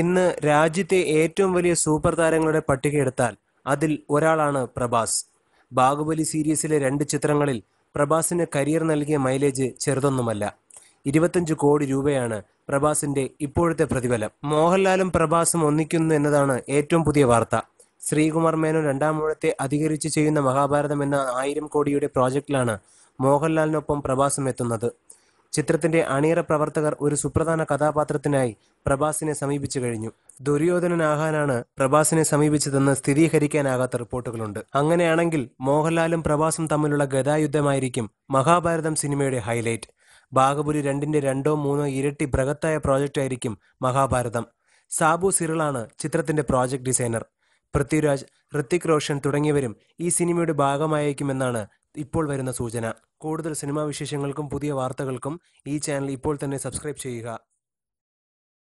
ഇന്ന് രാജ്യത്തെ ഏറ്റവും വലിയ സൂപ്പർ താരങ്ങളുടെ എടുത്താൽ അതിൽ ഒരാളാണ് പ്രഭാസ് ബാഹുബലി സീരീസിലെ രണ്ട് ചിത്രങ്ങളിൽ പ്രഭാസിന് കരിയർ നൽകിയ മൈലേജ് ചെറുതൊന്നുമല്ല ഇരുപത്തഞ്ച് കോടി രൂപയാണ് പ്രഭാസിന്റെ ഇപ്പോഴത്തെ പ്രതിഫലം മോഹൻലാലും പ്രഭാസും ഒന്നിക്കുന്നു എന്നതാണ് ഏറ്റവും പുതിയ വാർത്ത ശ്രീകുമാർ മേനോൻ രണ്ടാമൂഴത്തെ അധികരിച്ച് ചെയ്യുന്ന മഹാഭാരതം എന്ന ആയിരം കോടിയുടെ പ്രോജക്റ്റിലാണ് മോഹൻലാലിനൊപ്പം പ്രഭാസം എത്തുന്നത് ചിത്രത്തിന്റെ അണിയറ പ്രവർത്തകർ ഒരു സുപ്രധാന കഥാപാത്രത്തിനായി പ്രഭാസിനെ സമീപിച്ചു കഴിഞ്ഞു ദുര്യോധനനാകാനാണ് പ്രഭാസിനെ സമീപിച്ചതെന്ന് സ്ഥിരീകരിക്കാനാകാത്ത റിപ്പോർട്ടുകളുണ്ട് അങ്ങനെയാണെങ്കിൽ മോഹൻലാലും പ്രഭാസും തമ്മിലുള്ള ഗതായുദ്ധമായിരിക്കും മഹാഭാരതം സിനിമയുടെ ഹൈലൈറ്റ് ബാഗപുരി രണ്ടിന്റെ രണ്ടോ മൂന്നോ ഇരട്ടി ബൃഹത്തായ പ്രോജക്റ്റ് ആയിരിക്കും മഹാഭാരതം സാബു സിറിളാണ് ചിത്രത്തിന്റെ പ്രോജക്ട് ഡിസൈനർ പൃഥ്വിരാജ് ഋത്തിക് റോഷൻ തുടങ്ങിയവരും ഈ സിനിമയുടെ ഭാഗമായേക്കുമെന്നാണ് ഇപ്പോൾ വരുന്ന സൂചന കൂടുതൽ സിനിമാ വിശേഷങ്ങൾക്കും പുതിയ വാർത്തകൾക്കും ഈ ചാനൽ ഇപ്പോൾ തന്നെ സബ്സ്ക്രൈബ് ചെയ്യുക